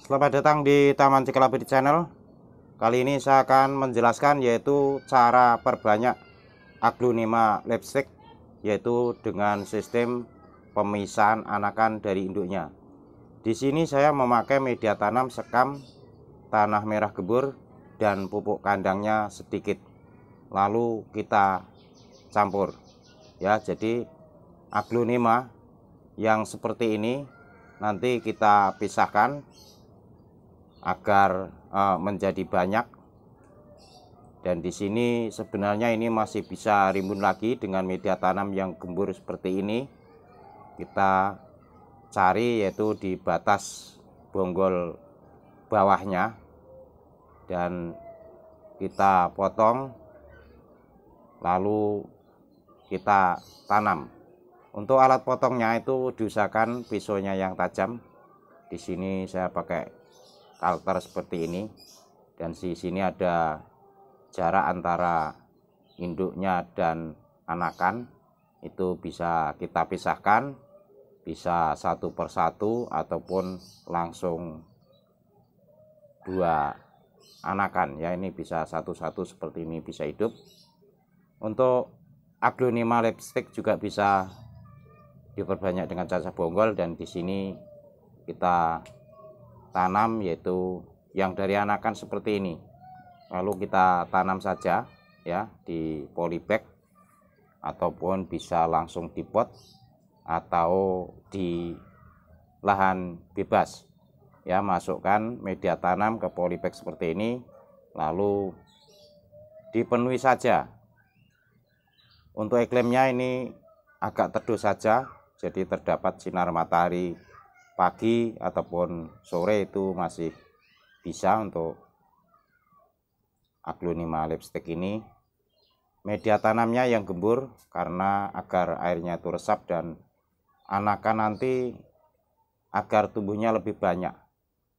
Selamat datang di Taman di Channel. Kali ini saya akan menjelaskan yaitu cara perbanyak aglonema lipstick yaitu dengan sistem pemisahan anakan dari induknya. Di sini saya memakai media tanam sekam, tanah merah gebur dan pupuk kandangnya sedikit. Lalu kita campur. Ya, jadi aglonema yang seperti ini nanti kita pisahkan agar uh, menjadi banyak dan di sini sebenarnya ini masih bisa rimbun lagi dengan media tanam yang gembur seperti ini kita cari yaitu di batas bonggol bawahnya dan kita potong lalu kita tanam untuk alat potongnya itu diusahakan pisaunya yang tajam di sini saya pakai Kalter seperti ini dan di sini ada jarak antara induknya dan anakan itu bisa kita pisahkan bisa satu persatu ataupun langsung dua anakan ya ini bisa satu-satu seperti ini bisa hidup untuk aglonema lipstick juga bisa diperbanyak dengan cacah bonggol dan di sini kita tanam yaitu yang dari anakan seperti ini lalu kita tanam saja ya di polybag ataupun bisa langsung di pot atau di lahan bebas ya masukkan media tanam ke polybag seperti ini lalu dipenuhi saja untuk iklimnya ini agak teduh saja jadi terdapat sinar matahari pagi ataupun sore itu masih bisa untuk aglonema lipstick ini media tanamnya yang gembur karena agar airnya itu resap dan anakan nanti agar tumbuhnya lebih banyak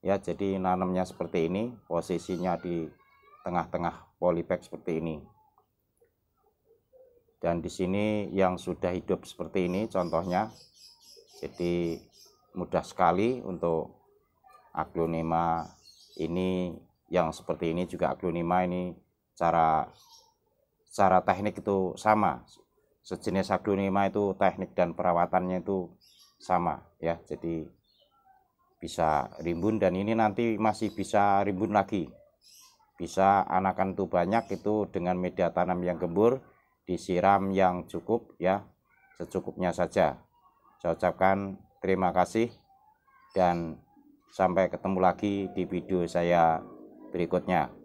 ya jadi nanamnya seperti ini posisinya di tengah-tengah polybag seperti ini dan di sini yang sudah hidup seperti ini contohnya jadi mudah sekali untuk aglonema ini yang seperti ini juga aglonema ini cara cara teknik itu sama sejenis aglonema itu teknik dan perawatannya itu sama ya jadi bisa rimbun dan ini nanti masih bisa rimbun lagi bisa anakan tuh banyak itu dengan media tanam yang gembur disiram yang cukup ya secukupnya saja saya ucapkan Terima kasih dan sampai ketemu lagi di video saya berikutnya.